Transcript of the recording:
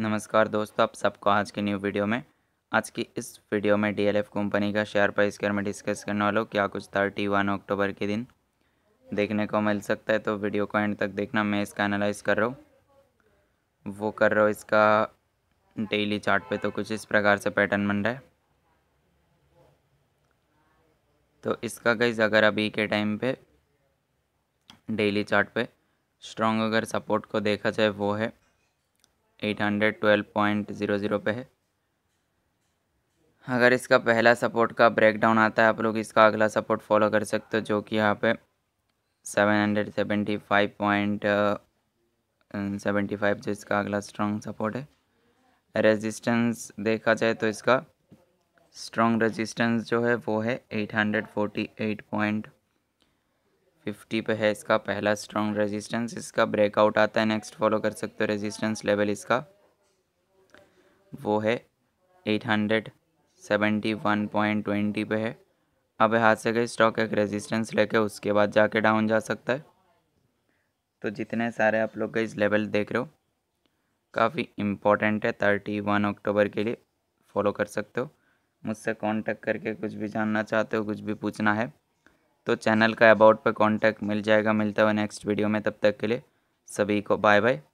नमस्कार दोस्तों आप सबको आज के न्यू वीडियो में आज की इस वीडियो में डीएलएफ कंपनी का शेयर प्राइस केयर में डिस्कस करने वालों क्या कुछ थर्टी वन अक्टूबर के दिन देखने को मिल सकता है तो वीडियो को एंड तक देखना मैं इसका एनालाइज कर रहा हूँ वो कर रहा हूँ इसका डेली चार्ट पे तो कुछ इस प्रकार से पैटर्न बन रहा है तो इसका गाइज अगर अभी के टाइम पर डेली चार्ट स्ट्रॉन्ग अगर सपोर्ट को देखा जाए वो है eight hundred twelve point zero zero पे है अगर इसका पहला सपोर्ट का ब्रेकडाउन आता है आप लोग इसका अगला सपोर्ट फॉलो कर सकते हो जो कि यहाँ पे seven hundred seventy five point seventy five जो इसका अगला स्ट्रॉन्ग सपोर्ट है रेजिस्टेंस देखा जाए तो इसका स्ट्रॉन्ग रेजिस्टेंस जो है वो है eight hundred forty eight point fifty पे है इसका पहला स्ट्रॉन्ग रेजिस्टेंस इसका ब्रेकआउट आता है नेक्स्ट फॉलो कर सकते हो रेजिस्टेंस लेवल इसका वो है eight hundred seventy one point twenty पे है अब हाथ से गए स्टॉक एक रेजिस्टेंस लेके उसके बाद जाके डाउन जा सकता है तो जितने सारे आप लोग इस लेवल देख रहे हो काफ़ी इम्पोर्टेंट है थर्टी वन अक्टूबर के लिए फॉलो कर सकते हो मुझसे कांटेक्ट करके कुछ भी जानना चाहते हो कुछ भी पूछना है तो चैनल का अबाउट पर कॉन्टैक्ट मिल जाएगा मिलता हुआ नेक्स्ट वीडियो में तब तक के लिए सभी को बाय बाय